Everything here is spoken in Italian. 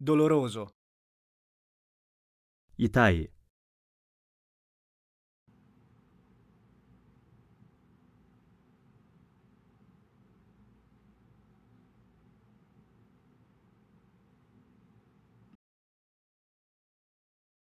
doloroso. Itai